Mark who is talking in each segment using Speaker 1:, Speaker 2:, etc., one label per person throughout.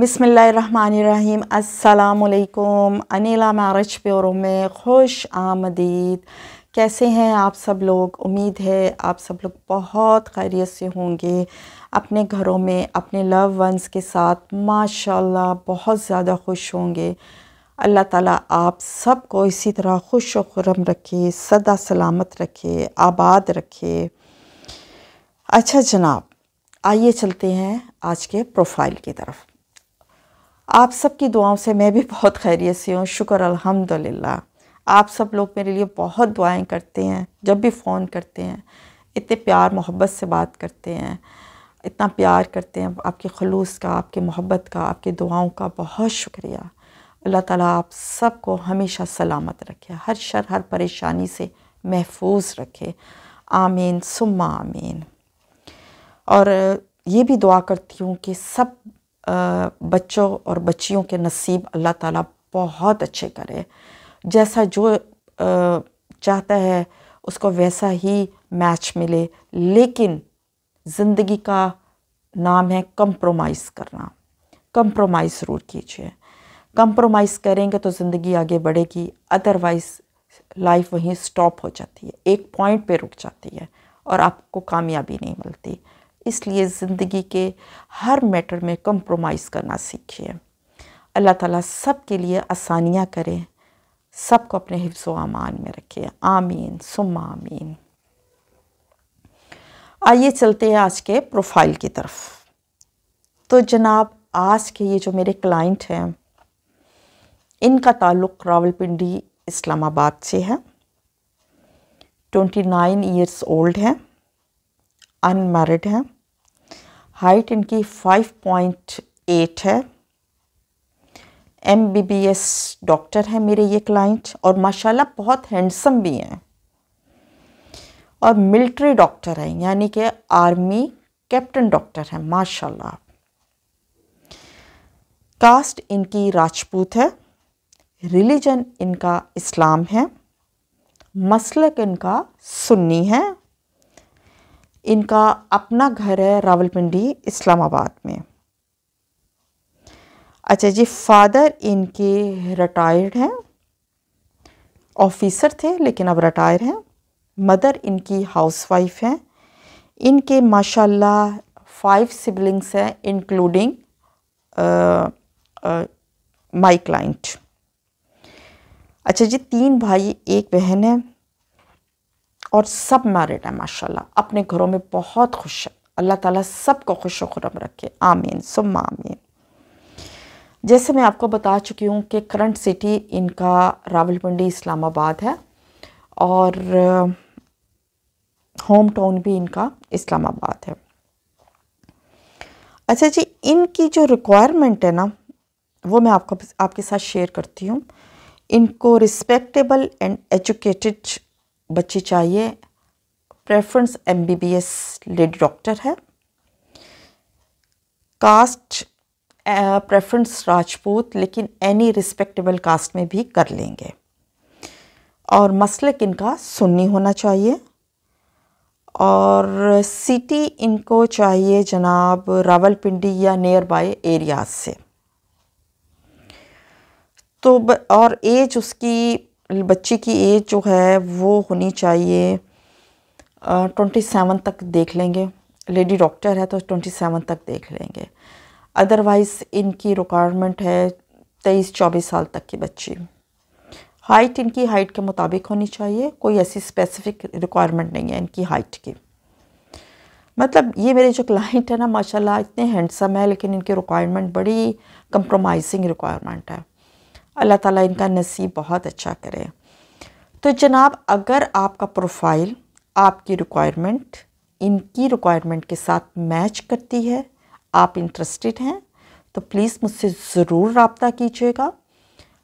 Speaker 1: बिसमीम् अल्लाम अनिला मैरिज प्योरों में खुश आमदीद कैसे हैं आप सब लोग उम्मीद है आप सब लोग बहुत खैरियत से होंगे अपने घरों में अपने लव वंस के साथ माशाल्लाह बहुत ज़्यादा खुश होंगे अल्लाह ताला आप सब को इसी तरह खुश व खुरम रखे सदा सलामत रखे आबाद रखे अच्छा जनाब आइए चलते हैं आज के प्रोफाइल की तरफ़ आप सब की दुआओं से मैं भी बहुत खैरियत से हूँ शुक्र अल्हम्दुलिल्लाह आप सब लोग मेरे लिए बहुत दुआएं करते हैं जब भी फ़ोन करते हैं इतने प्यार मोहब्बत से बात करते हैं इतना प्यार करते हैं आपके खलूस का आपके मोहब्बत का आपके दुआओं का बहुत शुक्रिया अल्लाह ताला आप सब को हमेशा सलामत रखे हर शर हर परेशानी से महफूज रखे आमीन सुम्मा आमीन और ये भी दुआ करती हूँ कि सब बच्चों और बच्चियों के नसीब अल्लाह ताला बहुत अच्छे करे जैसा जो चाहता है उसको वैसा ही मैच मिले लेकिन ज़िंदगी का नाम है कंप्रोमाइज़ करना कंप्रोमाइज़ ज़रूर कीजिए कंप्रोमाइज़ करेंगे तो ज़िंदगी आगे बढ़ेगी अदरवाइज़ लाइफ वहीं स्टॉप हो जाती है एक पॉइंट पे रुक जाती है और आपको कामयाबी नहीं मिलती इसलिए ज़िंदगी के हर मैटर में कंप्रोमाइज़ करना सीखिए अल्लाह ताला सब के लिए आसानियाँ करें सबको अपने हिफ्स अमान में रखे आमीन सुम आमीन आइए चलते हैं आज के प्रोफाइल की तरफ तो जनाब आज के ये जो मेरे क्लाइंट हैं इनका ताल्लुक़ रावलपिंडी इस्लामाबाद से है ट्वेंटी नाइन ईयर्स ओल्ड हैं अनमेरिड हैं हाइट इनकी 5.8 है एम डॉक्टर है मेरे ये क्लाइंट और माशाल्लाह बहुत हैंडसम भी हैं और मिलिट्री डॉक्टर हैं यानी कि आर्मी कैप्टन डॉक्टर हैं माशाल्लाह कास्ट इनकी राजपूत है रिलीजन इनका इस्लाम है मसलक इनका सुन्नी है इनका अपना घर है रावलपिंडी इस्लामाबाद में अच्छा जी फादर इनके रिटायर्ड हैं ऑफिसर थे लेकिन अब रिटायर हैं मदर इनकी हाउसवाइफ हैं इनके माशाल्लाह फाइव सिबलिंग्स हैं इंक्लूडिंग माई क्लाइंट अच्छा जी तीन भाई एक बहन है और सब मैरिड है माशाल्लाह अपने घरों में बहुत खुश है अल्लाह ताला सबको खुश खुरम रखे आमीन सुम आमीन जैसे मैं आपको बता चुकी हूँ कि करंट सिटी इनका रावलपिंडी इस्लामाबाद है और होम टाउन भी इनका इस्लामाबाद है अच्छा जी इनकी जो रिक्वायरमेंट है ना वो मैं आपको आपके साथ शेयर करती हूँ इनको रिस्पेक्टेबल एंड एजुकेटेड बच्चे चाहिए प्रेफरेंस एमबीबीएस लेडी डॉक्टर है कास्ट प्रेफरेंस राजपूत लेकिन एनी रिस्पेक्टेबल कास्ट में भी कर लेंगे और मसलक इनका सुन्नी होना चाहिए और सिटी इनको चाहिए जनाब रावलपिंडी या नियर बाय एरियाज से तो और एज उसकी बच्चे की एज जो है वो होनी चाहिए ट्वेंटी सेवन तक देख लेंगे लेडी डॉक्टर है तो ट्वेंटी सेवन तक देख लेंगे अदरवाइज़ इनकी रिक्वायरमेंट है तेईस चौबीस साल तक की बच्ची हाइट इनकी हाइट के मुताबिक होनी चाहिए कोई ऐसी स्पेसिफिक रिक्वायरमेंट नहीं है इनकी हाइट की मतलब ये मेरे जो क्लाइंट है ना माशाल्लाह इतने हैंडसम है लेकिन इनकी रिक्वायरमेंट बड़ी कंप्रोमाइजिंग रिक्वायरमेंट है अल्लाह ताला इनका नसीब बहुत अच्छा करे तो जनाब अगर आपका प्रोफाइल आपकी रिक्वायरमेंट इनकी रिक्वायरमेंट के साथ मैच करती है आप इंटरेस्टेड हैं तो प्लीज़ मुझसे ज़रूर रबता कीजिएगा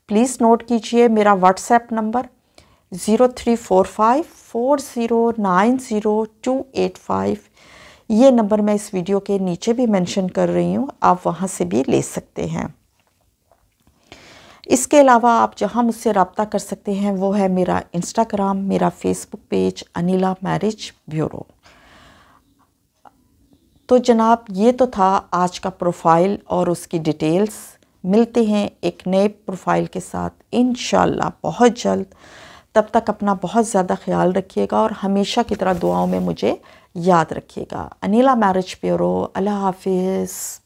Speaker 1: प्लीज़ नोट कीजिए मेरा WhatsApp number zero three four five four zero nine zero two eight five ये नंबर मैं इस वीडियो के नीचे भी मेंशन कर रही हूँ आप वहाँ से भी ले सकते हैं इसके अलावा आप जहाँ मुझसे रबता कर सकते हैं वो है मेरा इंस्टाग्राम मेरा Facebook page Anila marriage bureau तो जनाब ये तो था आज का प्रोफाइल और उसकी डिटेल्स मिलते हैं एक नए प्रोफाइल के साथ इन बहुत जल्द तब तक अपना बहुत ज़्यादा ख्याल रखिएगा और हमेशा की तरह दुआओं में मुझे याद रखिएगा अनिला मैरिज ब्यूरो अल्लाह हाफिज़